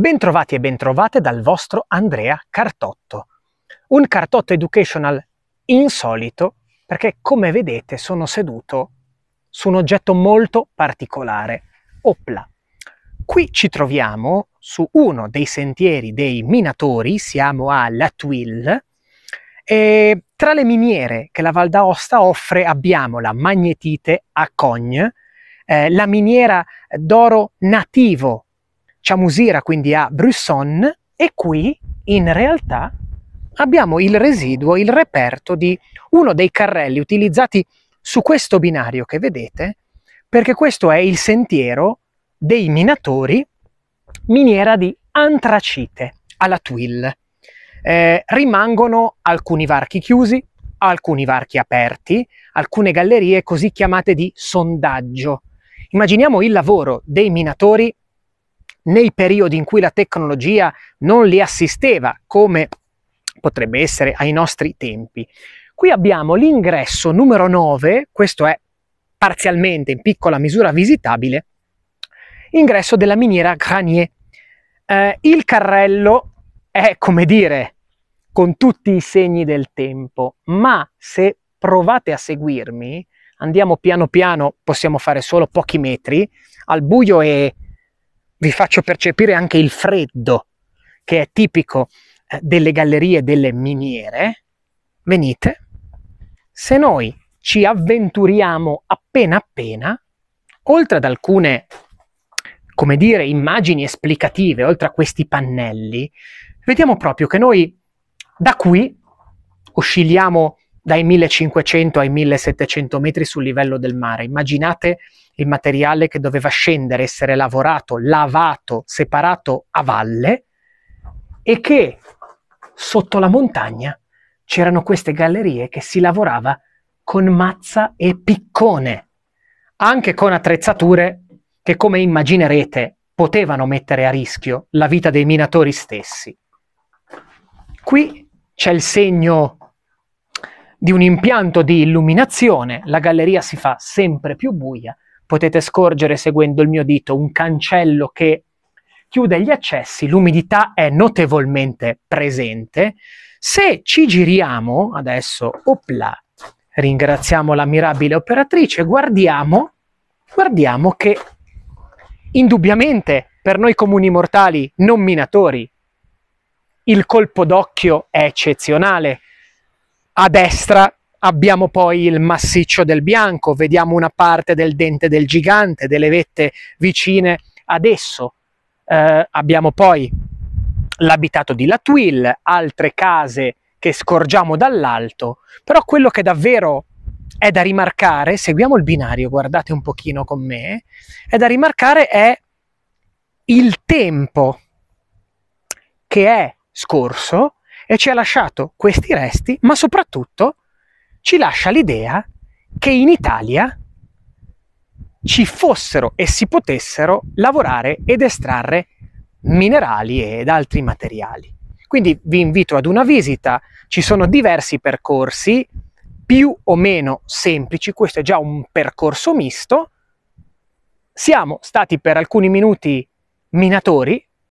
Bentrovati e bentrovate dal vostro Andrea Cartotto. Un Cartotto Educational insolito perché come vedete sono seduto su un oggetto molto particolare, Opla. Qui ci troviamo su uno dei sentieri dei minatori, siamo a La Tuile, e tra le miniere che la Val d'Aosta offre abbiamo la magnetite a Cogne, eh, la miniera d'oro nativo Chamusira, quindi a Brusson, e qui in realtà abbiamo il residuo, il reperto di uno dei carrelli utilizzati su questo binario che vedete, perché questo è il sentiero dei minatori miniera di antracite alla Twill. Eh, rimangono alcuni varchi chiusi, alcuni varchi aperti, alcune gallerie così chiamate di sondaggio. Immaginiamo il lavoro dei minatori nei periodi in cui la tecnologia non li assisteva, come potrebbe essere ai nostri tempi. Qui abbiamo l'ingresso numero 9, questo è parzialmente in piccola misura visitabile, ingresso della miniera Granier. Eh, il carrello è, come dire, con tutti i segni del tempo, ma se provate a seguirmi, andiamo piano piano, possiamo fare solo pochi metri, al buio e vi faccio percepire anche il freddo che è tipico eh, delle gallerie delle miniere, venite, se noi ci avventuriamo appena appena, oltre ad alcune, come dire, immagini esplicative, oltre a questi pannelli, vediamo proprio che noi da qui oscilliamo dai 1500 ai 1700 metri sul livello del mare. Immaginate il materiale che doveva scendere, essere lavorato, lavato, separato a valle e che sotto la montagna c'erano queste gallerie che si lavorava con mazza e piccone, anche con attrezzature che come immaginerete potevano mettere a rischio la vita dei minatori stessi. Qui c'è il segno di un impianto di illuminazione, la galleria si fa sempre più buia, potete scorgere seguendo il mio dito un cancello che chiude gli accessi, l'umidità è notevolmente presente. Se ci giriamo, adesso, opla, ringraziamo l'ammirabile operatrice, guardiamo, guardiamo che indubbiamente per noi comuni mortali non minatori il colpo d'occhio è eccezionale, a destra abbiamo poi il massiccio del bianco, vediamo una parte del dente del gigante, delle vette vicine ad esso. Eh, abbiamo poi l'abitato di Latuil, altre case che scorgiamo dall'alto, però quello che davvero è da rimarcare, seguiamo il binario, guardate un pochino con me, è da rimarcare è il tempo che è scorso e ci ha lasciato questi resti, ma soprattutto ci lascia l'idea che in Italia ci fossero e si potessero lavorare ed estrarre minerali ed altri materiali. Quindi vi invito ad una visita, ci sono diversi percorsi più o meno semplici, questo è già un percorso misto. Siamo stati per alcuni minuti minatori,